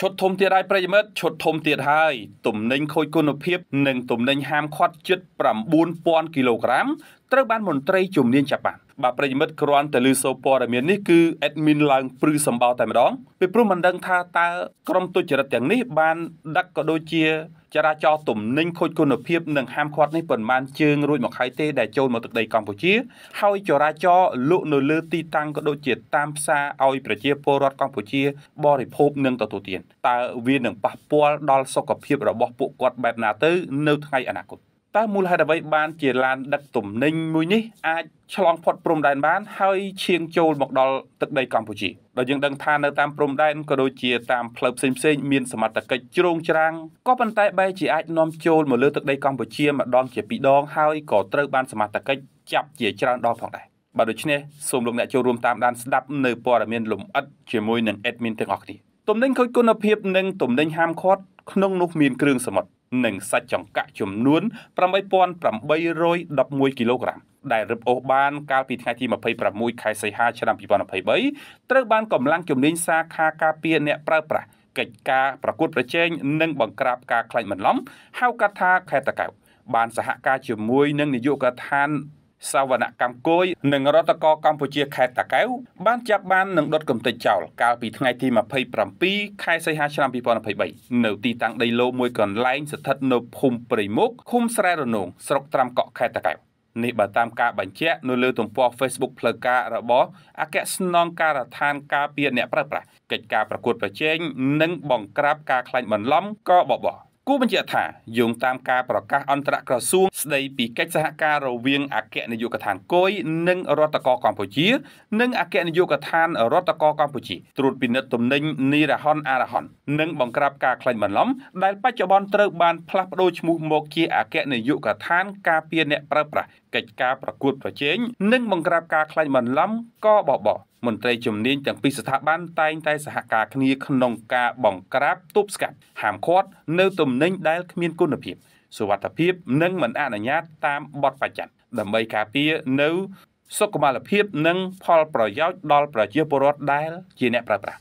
ឈុតធំទៀតហើយប្រិយមិត្តឈុតធំទៀតហើយទំនិញខូចគុណភាព និងទំនិញហាមឃាត់ជិត9000គីឡូក្រាមត្រូវបានមន្ត្រីជំនាញជប៉ុនបាទប្រិយមិត្តគ្រាន់តែលើសូព័ត៌មាននេះគឺ admin ឡើងព្រឺសម្បោតែម្ដងពីព្រោះមិនដឹងថាតើក្រុមទុច្ចរិតទាំងនេះបានដឹកក៏ដូចជា ចរាចរទំនិញខូចគុណភាពនិងហាមឃាត់នេះប៉ុន្មានជើងរួចមកហើយទេដែលចូលមកទឹកដីកម្ពុជាហើយចរាចរលក់នៅលើទីតាំងក៏ដូចជា តាមផ្សារឲ្យប្រជាពលរដ្ឋកម្ពុជាបរិភោគនិងទទួលទានតើវានឹងប៉ះពាល់ដល់សុខភាព របស់ពួកគាត់បែបណាទៅនៅ ថ្ងៃអនាគតតើមូលហេតុអ្វីបានជាឡានដឹកទំនិញមួយនេះអាចឆ្លងផុតព្រំដែនបាន ហើយឈៀងចូលមកដល់ទឹកដីកម្ពុជាដោយយើងដឹងថានៅតាមព្រំដែនក៏ដូចជាតាមផ្លូវផ្សេងផ្សេងមានសមត្ថកិច្ចជ្រោងច្រាំងក៏ប៉ុន្តែបែរជាអាចនាំចូលមកលើទឹកដីកម្ពុជាម្ដងជាពីរដងហើយក៏ត្រូវបានសមត្ថកិច្ចចាប់ជាច្រើនដងផងដែរបាទដូច្នេះសូមលោកអ្នកចូលរួមតាមដានស្ដាប់នៅព័ត៌មានលំអិតជាមួយនឹង admin ទាំងអស់គ្នាទំនិញខូចគុណភាពនិងទំនិញហាមឃាត់ក្នុងនោះមានគ្រឿងសមុទ្រនិងសាច់ចង្កាក់ចំនួន8811គីឡូក្រាម ដែលរឹបអូសបាន កាលពីថ្ងៃទី26ខែសីហាឆ្នាំ2023ត្រូវបានកម្លាំងជំនាញសាខាការពារអ្នកប្រើប្រាស់កិច្ចការប្រកួត ប្រជែងនិងបង្ក្រាបការក្លែងបន្លំហៅកាត់ថាខេត្តតាកែវបានសហការជាមួយនឹងនាយកដ្ឋានសវនកម្មគយនិងរដ្ឋកោកម្ពុជាខេត្តតាកែវបានចាប់បាននិងដុតកំទេចចោលកាលពីថ្ងៃទី27ខែសីហាឆ្នាំ2023នៅទីតាំងដីឡូមួយកន្លែងស្ថិតនៅភូមិព្រៃមុខឃុំស្រែរនងស្រុកត្រាំកក់ខេត្តតាកែវនេះបើតាមការបញ្ជាក់ នៅលើទំព័រ Facebook ផ្លូវការរបស់អគ្គស្នងការដ្ឋានការពារអ្នកប្រើប្រាស់កិច្ចការប្រកួតប្រជែងនិងបង្ក្រាបការក្លែងបន្លំក៏បបោគួរបញ្ជាក់ថាយោងតាមការប្រកាសអន្តរក្រសួងស្ដីពីកិច្ចសហការរវាងអគ្គនាយកដ្ឋានគយនិងរដ្ឋកោកម្ពុជានិងអគ្គនាយកដ្ឋានរដ្ឋកោកម្ពុជាត្រួតពិនិត្យទំនិញនីរហ័នអារហ័ននិងបង្ក្រាបការក្លែងបន្លំដែលបច្ចុប្បន្នត្រូវបានផ្លាស់ប្ដូរឈ្មោះមកជាអគ្គនាយកដ្ឋានការពារអ្នកប្រើប្រាស់កិច្ចការប្រកួតប្រជែងនិងបង្ក្រាបការក្លែងបន្លំកបបមន្ត្រីជំនាញទាំងពីរស្ថាប័នតែងតែសហការគ្នាក្នុងការបង្ក្រាបទប់ស្កាត់ហាមឃាត់នៅទំនិញដែលគ្មានគុណភាពសុវត្ថិភាព និងមិនអនុញ្ញាតតាមបទបញ្ញត្តិដើម្បីការពារនៅសុខុមាលភាពនិងផលប្រយោជន៍ដល់ប្រជាពលរដ្ឋដែលជាអ្នកប្រើប្រាស់